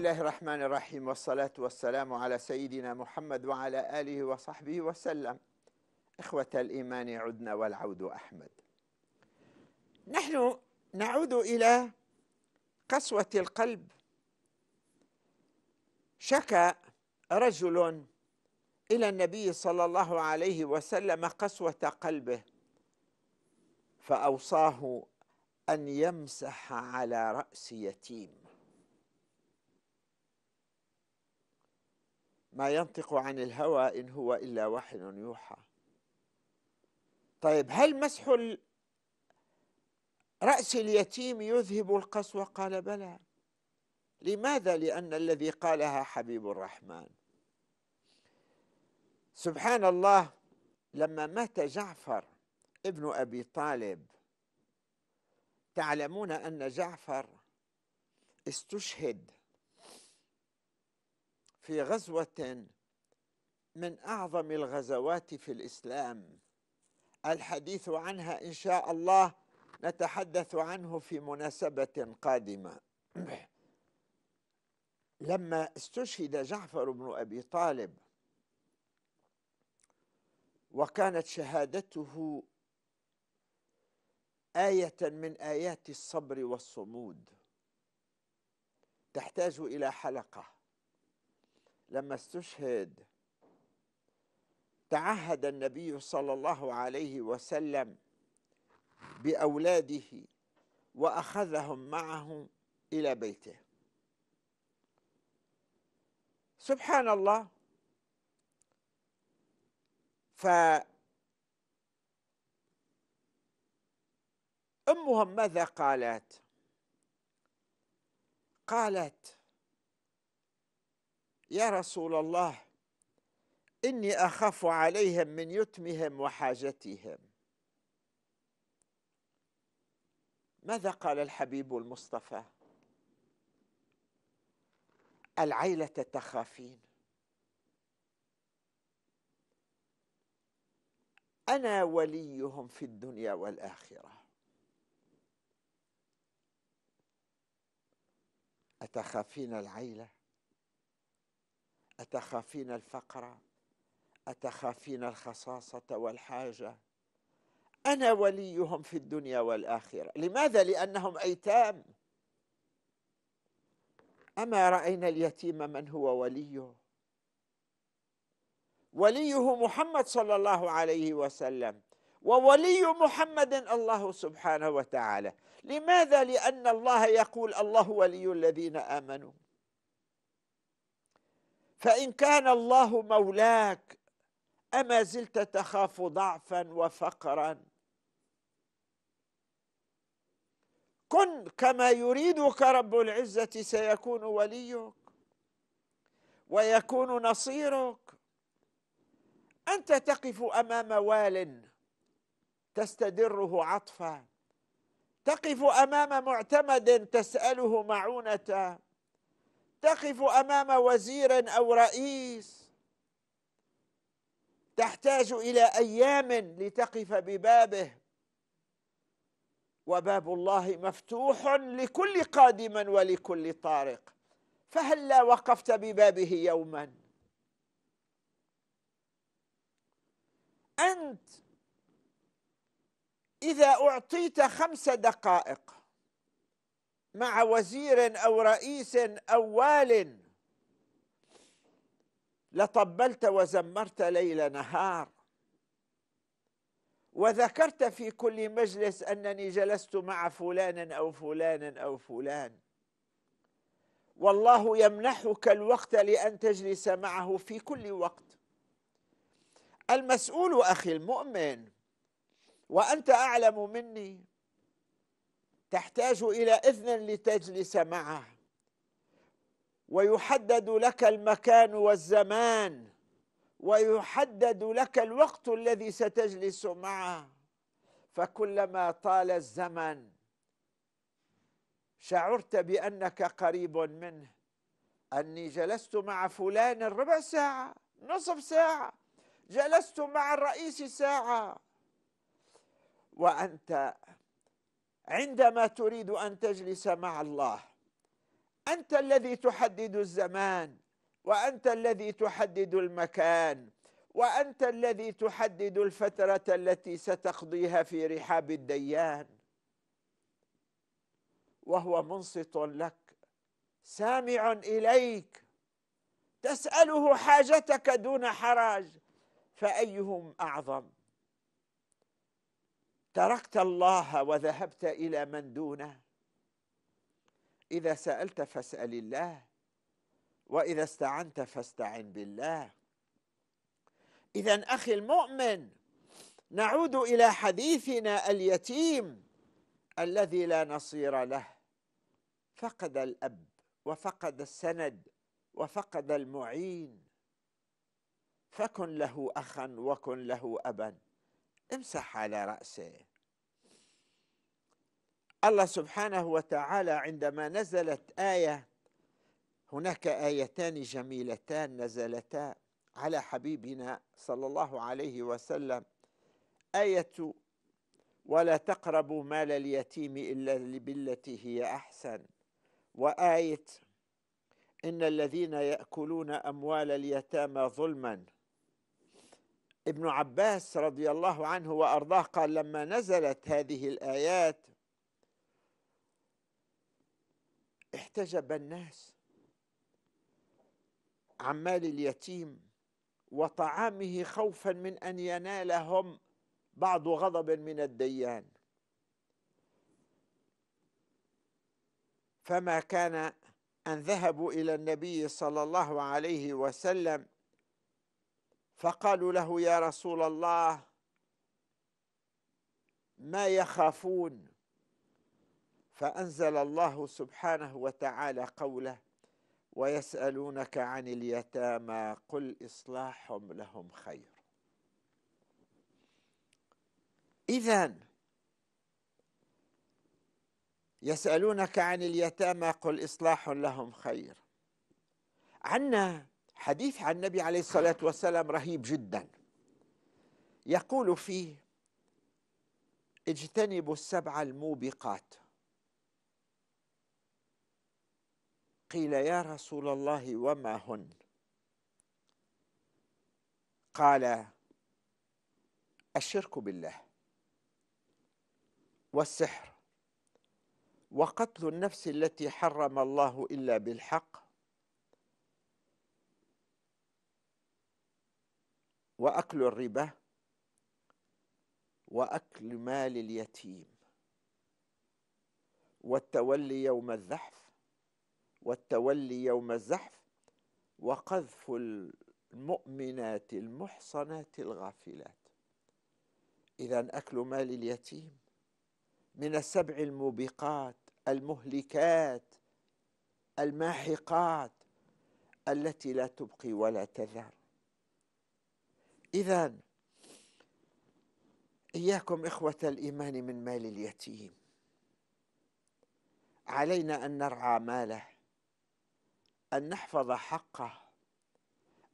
الله الرحمن الرحيم والصلاة والسلام على سيدنا محمد وعلى آله وصحبه وسلم إخوة الإيمان عدنا والعود أحمد نحن نعود إلى قسوة القلب شكى رجل إلى النبي صلى الله عليه وسلم قسوة قلبه فأوصاه أن يمسح على رأس يتيم ما ينطق عن الهوى إن هو إلا وحي يوحى طيب هل مسح رأس اليتيم يذهب القسوة قال بلى لماذا لأن الذي قالها حبيب الرحمن سبحان الله لما مات جعفر ابن أبي طالب تعلمون أن جعفر استشهد في غزوة من أعظم الغزوات في الإسلام الحديث عنها إن شاء الله نتحدث عنه في مناسبة قادمة لما استشهد جعفر بن أبي طالب وكانت شهادته آية من آيات الصبر والصمود تحتاج إلى حلقة لما استشهد تعهد النبي صلى الله عليه وسلم باولاده واخذهم معه الى بيته سبحان الله ف امهم ماذا قالت قالت يا رسول الله إني أخاف عليهم من يتمهم وحاجتهم ماذا قال الحبيب المصطفى العيلة تخافين أنا وليهم في الدنيا والآخرة أتخافين العيلة أتخافين الفقر أتخافين الخصاصة والحاجة أنا وليهم في الدنيا والآخرة لماذا؟ لأنهم أيتام أما رأينا اليتيم من هو وليه وليه محمد صلى الله عليه وسلم وولي محمد الله سبحانه وتعالى لماذا لان الله يقول الله ولي الذين امنوا فان كان الله مولاك اما زلت تخاف ضعفا وفقرا كن كما يريدك رب العزه سيكون وليك ويكون نصيرك انت تقف امام وال تستدره عطفا تقف امام معتمد تساله معونه تقف امام وزير او رئيس تحتاج الى ايام لتقف ببابه وباب الله مفتوح لكل قادم ولكل طارق فهلا وقفت ببابه يوما انت اذا اعطيت خمس دقائق مع وزير او رئيس او وال لطبلت وزمرت ليل نهار وذكرت في كل مجلس انني جلست مع فلان او فلان او فلان والله يمنحك الوقت لان تجلس معه في كل وقت المسؤول اخي المؤمن وانت اعلم مني تحتاج إلى إذن لتجلس معه ويحدد لك المكان والزمان ويحدد لك الوقت الذي ستجلس معه فكلما طال الزمن شعرت بأنك قريب منه أني جلست مع فلان ربع ساعة نصف ساعة جلست مع الرئيس ساعة وأنت عندما تريد ان تجلس مع الله انت الذي تحدد الزمان وانت الذي تحدد المكان وانت الذي تحدد الفتره التي ستقضيها في رحاب الديان وهو منصت لك سامع اليك تساله حاجتك دون حرج فايهم اعظم تركت الله وذهبت الى من دونه اذا سالت فاسال الله واذا استعنت فاستعن بالله اذا اخي المؤمن نعود الى حديثنا اليتيم الذي لا نصير له فقد الاب وفقد السند وفقد المعين فكن له اخا وكن له ابا امسح على رأسه الله سبحانه وتعالى عندما نزلت آية هناك آيتان جميلتان نزلتا على حبيبنا صلى الله عليه وسلم آية ولا تقربوا مال اليتيم إلا بالتي هي أحسن وآية إن الذين يأكلون أموال اليتامى ظلماً ابن عباس رضي الله عنه وارضاه قال لما نزلت هذه الايات احتجب الناس عن مال اليتيم وطعامه خوفا من ان ينالهم بعض غضب من الديان فما كان ان ذهبوا الى النبي صلى الله عليه وسلم فقالوا له يا رسول الله ما يخافون فأنزل الله سبحانه وتعالى قوله ويسألونك عن اليتامى قل إصلاح لهم خير إذا يسألونك عن اليتامى قل إصلاح لهم خير عنا حديث عن النبي عليه الصلاة والسلام رهيب جدا يقول فيه اجتنبوا السبع الموبقات قيل يا رسول الله وما هن قال الشرك بالله والسحر وقتل النفس التي حرم الله الا بالحق واكل الربا واكل مال اليتيم والتولي يوم الزحف والتولي يوم الزحف وقذف المؤمنات المحصنات الغافلات اذا اكل مال اليتيم من السبع الموبقات المهلكات الماحقات التي لا تبقي ولا تذر إذا إياكم إخوة الإيمان من مال اليتيم علينا أن نرعى ماله أن نحفظ حقه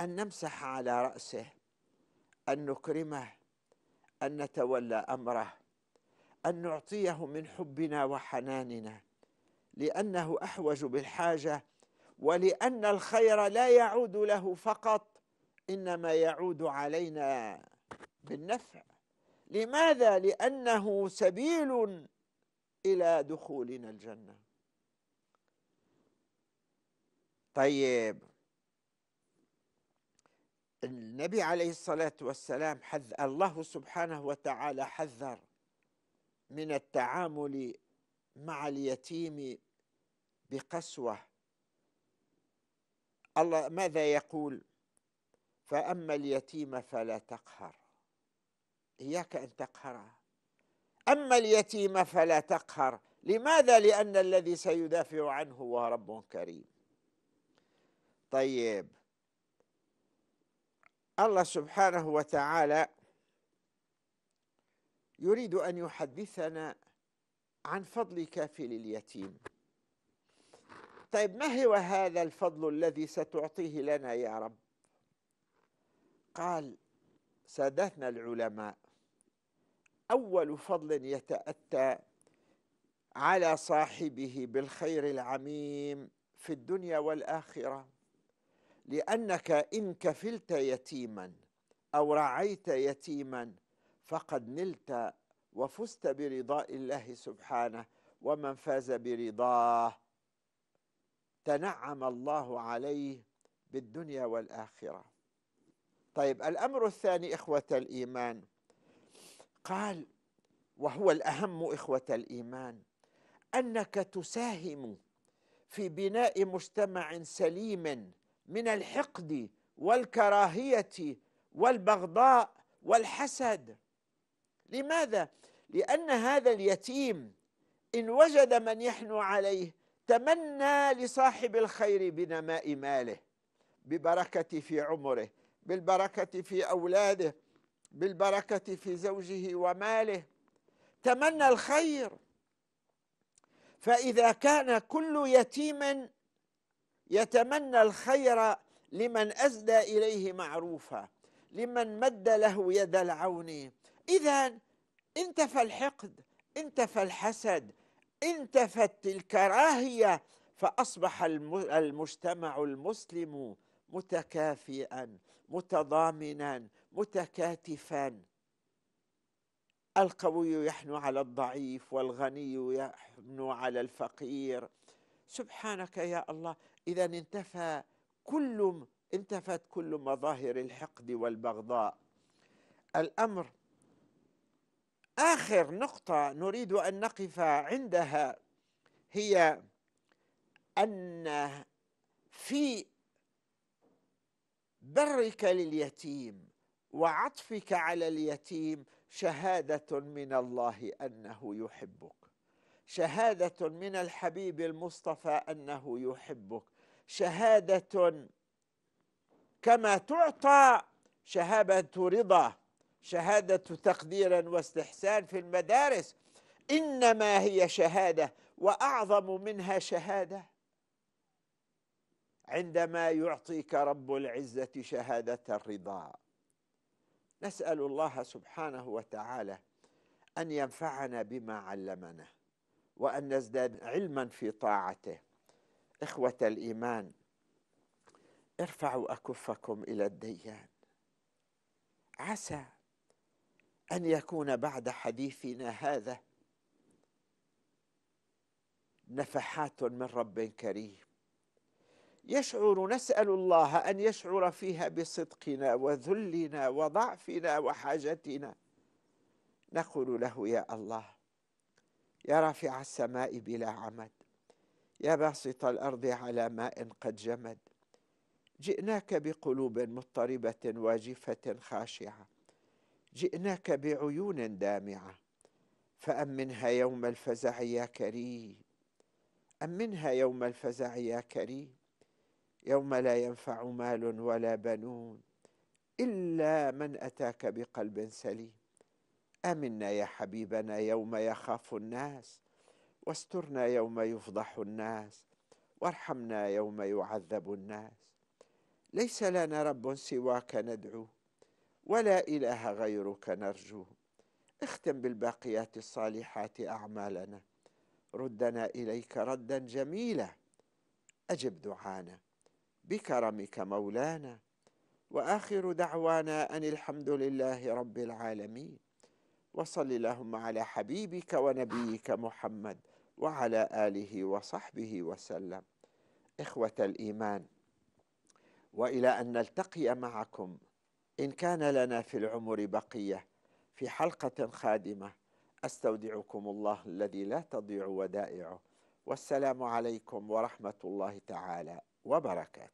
أن نمسح على رأسه أن نكرمه أن نتولى أمره أن نعطيه من حبنا وحناننا لأنه أحوج بالحاجة ولأن الخير لا يعود له فقط إنما يعود علينا بالنفع لماذا؟ لأنه سبيل إلى دخولنا الجنة طيب النبي عليه الصلاة والسلام حذ الله سبحانه وتعالى حذر من التعامل مع اليتيم بقسوة الله ماذا يقول فأما اليتيم فلا تقهر إياك أن تقهر أما اليتيم فلا تقهر لماذا؟ لأن الذي سيدافع عنه هو رب كريم طيب الله سبحانه وتعالى يريد أن يحدثنا عن فضل كافل اليتيم طيب ما هو هذا الفضل الذي ستعطيه لنا يا رب قال سادتنا العلماء أول فضل يتأتى على صاحبه بالخير العميم في الدنيا والآخرة لأنك إن كفلت يتيما أو رعيت يتيما فقد نلت وفزت برضاء الله سبحانه ومن فاز برضاه تنعم الله عليه بالدنيا والآخرة طيب الأمر الثاني إخوة الإيمان قال وهو الأهم إخوة الإيمان أنك تساهم في بناء مجتمع سليم من الحقد والكراهية والبغضاء والحسد لماذا؟ لأن هذا اليتيم إن وجد من يحنو عليه تمنى لصاحب الخير بنماء ماله ببركة في عمره بالبركة في أولاده بالبركة في زوجه وماله تمنى الخير فإذا كان كل يتيم يتمنى الخير لمن أسدى إليه معروفا لمن مد له يد العون إذا انتفى الحقد انتفى الحسد انتفت الكراهية فأصبح المجتمع المسلم متكافئا متضامنا متكاتفا القوي يحنو على الضعيف والغني يحنو على الفقير سبحانك يا الله اذا انتفى كل انتفت كل مظاهر الحقد والبغضاء الامر اخر نقطه نريد ان نقف عندها هي ان في برك لليتيم وعطفك على اليتيم شهاده من الله انه يحبك شهاده من الحبيب المصطفى انه يحبك شهاده كما تعطى شهاده رضا شهاده تقدير واستحسان في المدارس انما هي شهاده واعظم منها شهاده عندما يعطيك رب العزة شهادة الرضا نسأل الله سبحانه وتعالى أن ينفعنا بما علمنا وأن نزداد علما في طاعته إخوة الإيمان ارفعوا أكفكم إلى الديان عسى أن يكون بعد حديثنا هذا نفحات من رب كريم يشعر نسأل الله أن يشعر فيها بصدقنا وذلنا وضعفنا وحاجتنا نقول له يا الله يا رافع السماء بلا عمد يا باسط الأرض على ماء قد جمد جئناك بقلوب مضطربة واجفة خاشعة جئناك بعيون دامعة فأمنها يوم الفزع يا كريم أمنها يوم الفزع يا كريم يوم لا ينفع مال ولا بنون الا من اتاك بقلب سليم امنا يا حبيبنا يوم يخاف الناس واسترنا يوم يفضح الناس وارحمنا يوم يعذب الناس ليس لنا رب سواك ندعو ولا اله غيرك نرجو اختم بالباقيات الصالحات اعمالنا ردنا اليك ردا جميلا اجب دعانا بكرمك مولانا واخر دعوانا ان الحمد لله رب العالمين وصل اللهم على حبيبك ونبيك محمد وعلى اله وصحبه وسلم اخوه الايمان والى ان نلتقي معكم ان كان لنا في العمر بقيه في حلقه خادمه استودعكم الله الذي لا تضيع ودائعه والسلام عليكم ورحمه الله تعالى وبركاته